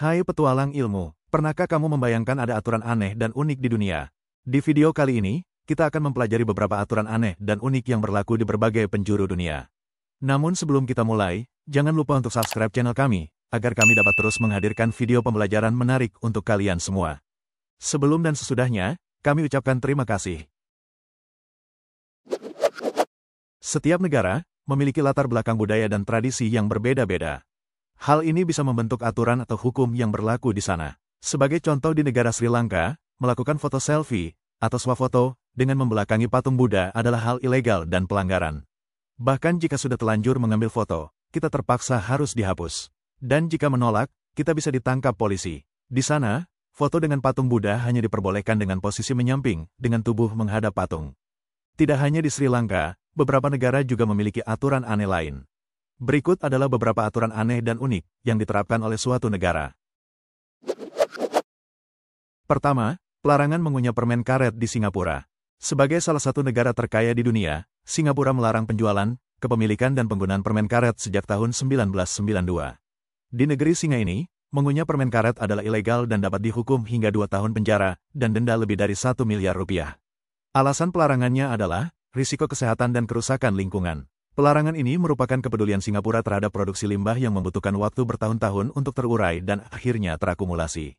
Hai petualang ilmu, pernahkah kamu membayangkan ada aturan aneh dan unik di dunia? Di video kali ini, kita akan mempelajari beberapa aturan aneh dan unik yang berlaku di berbagai penjuru dunia. Namun sebelum kita mulai, jangan lupa untuk subscribe channel kami, agar kami dapat terus menghadirkan video pembelajaran menarik untuk kalian semua. Sebelum dan sesudahnya, kami ucapkan terima kasih. Setiap negara memiliki latar belakang budaya dan tradisi yang berbeda-beda. Hal ini bisa membentuk aturan atau hukum yang berlaku di sana. Sebagai contoh di negara Sri Lanka, melakukan foto selfie atau swafoto dengan membelakangi patung Buddha adalah hal ilegal dan pelanggaran. Bahkan jika sudah telanjur mengambil foto, kita terpaksa harus dihapus. Dan jika menolak, kita bisa ditangkap polisi. Di sana, foto dengan patung Buddha hanya diperbolehkan dengan posisi menyamping, dengan tubuh menghadap patung. Tidak hanya di Sri Lanka, beberapa negara juga memiliki aturan aneh lain. Berikut adalah beberapa aturan aneh dan unik yang diterapkan oleh suatu negara. Pertama, pelarangan mengunyah permen karet di Singapura. Sebagai salah satu negara terkaya di dunia, Singapura melarang penjualan, kepemilikan dan penggunaan permen karet sejak tahun 1992. Di negeri singa ini, mengunyah permen karet adalah ilegal dan dapat dihukum hingga dua tahun penjara dan denda lebih dari satu miliar rupiah. Alasan pelarangannya adalah risiko kesehatan dan kerusakan lingkungan. Pelarangan ini merupakan kepedulian Singapura terhadap produksi limbah yang membutuhkan waktu bertahun-tahun untuk terurai dan akhirnya terakumulasi.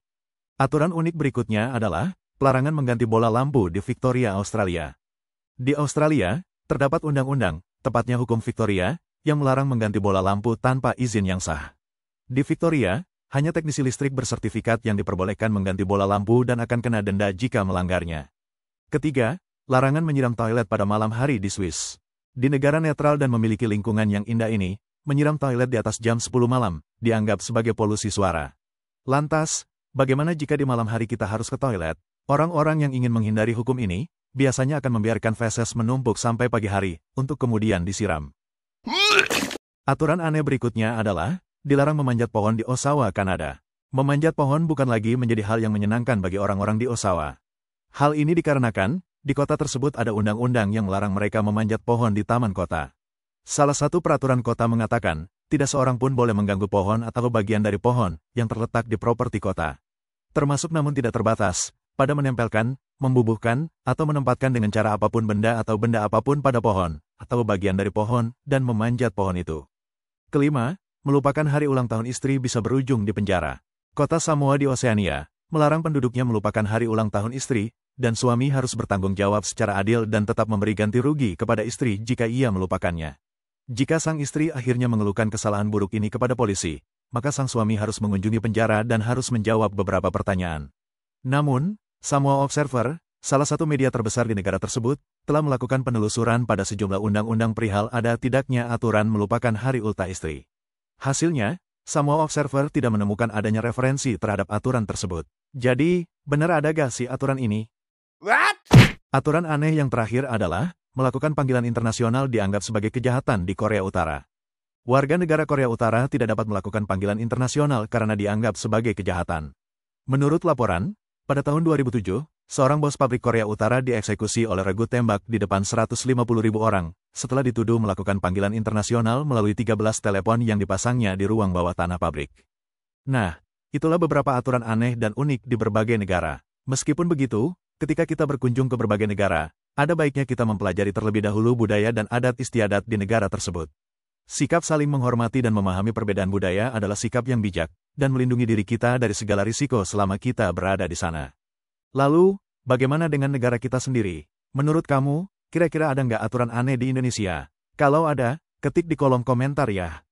Aturan unik berikutnya adalah pelarangan mengganti bola lampu di Victoria, Australia. Di Australia, terdapat undang-undang, tepatnya hukum Victoria, yang melarang mengganti bola lampu tanpa izin yang sah. Di Victoria, hanya teknisi listrik bersertifikat yang diperbolehkan mengganti bola lampu dan akan kena denda jika melanggarnya. Ketiga, larangan menyiram toilet pada malam hari di Swiss. Di negara netral dan memiliki lingkungan yang indah ini, menyiram toilet di atas jam 10 malam, dianggap sebagai polusi suara. Lantas, bagaimana jika di malam hari kita harus ke toilet? Orang-orang yang ingin menghindari hukum ini, biasanya akan membiarkan feses menumpuk sampai pagi hari, untuk kemudian disiram. Aturan aneh berikutnya adalah, dilarang memanjat pohon di Osawa, Kanada. Memanjat pohon bukan lagi menjadi hal yang menyenangkan bagi orang-orang di Osawa. Hal ini dikarenakan, di kota tersebut ada undang-undang yang melarang mereka memanjat pohon di taman kota. Salah satu peraturan kota mengatakan, tidak seorang pun boleh mengganggu pohon atau bagian dari pohon yang terletak di properti kota. Termasuk namun tidak terbatas, pada menempelkan, membubuhkan, atau menempatkan dengan cara apapun benda atau benda apapun pada pohon, atau bagian dari pohon, dan memanjat pohon itu. Kelima, melupakan hari ulang tahun istri bisa berujung di penjara. Kota Samoa di Oseania melarang penduduknya melupakan hari ulang tahun istri, dan suami harus bertanggung jawab secara adil dan tetap memberi ganti rugi kepada istri jika ia melupakannya. Jika sang istri akhirnya mengeluhkan kesalahan buruk ini kepada polisi, maka sang suami harus mengunjungi penjara dan harus menjawab beberapa pertanyaan. Namun, Samoa Observer, salah satu media terbesar di negara tersebut, telah melakukan penelusuran pada sejumlah undang-undang perihal ada tidaknya aturan melupakan hari ulta istri. Hasilnya, Samoa Observer tidak menemukan adanya referensi terhadap aturan tersebut. Jadi, benar ada gak sih aturan ini? What? Aturan aneh yang terakhir adalah, melakukan panggilan internasional dianggap sebagai kejahatan di Korea Utara. Warga negara Korea Utara tidak dapat melakukan panggilan internasional karena dianggap sebagai kejahatan. Menurut laporan, pada tahun 2007, seorang bos pabrik Korea Utara dieksekusi oleh regu tembak di depan 150 ribu orang, setelah dituduh melakukan panggilan internasional melalui 13 telepon yang dipasangnya di ruang bawah tanah pabrik. Nah, itulah beberapa aturan aneh dan unik di berbagai negara. Meskipun begitu, Ketika kita berkunjung ke berbagai negara, ada baiknya kita mempelajari terlebih dahulu budaya dan adat istiadat di negara tersebut. Sikap saling menghormati dan memahami perbedaan budaya adalah sikap yang bijak, dan melindungi diri kita dari segala risiko selama kita berada di sana. Lalu, bagaimana dengan negara kita sendiri? Menurut kamu, kira-kira ada nggak aturan aneh di Indonesia? Kalau ada, ketik di kolom komentar ya.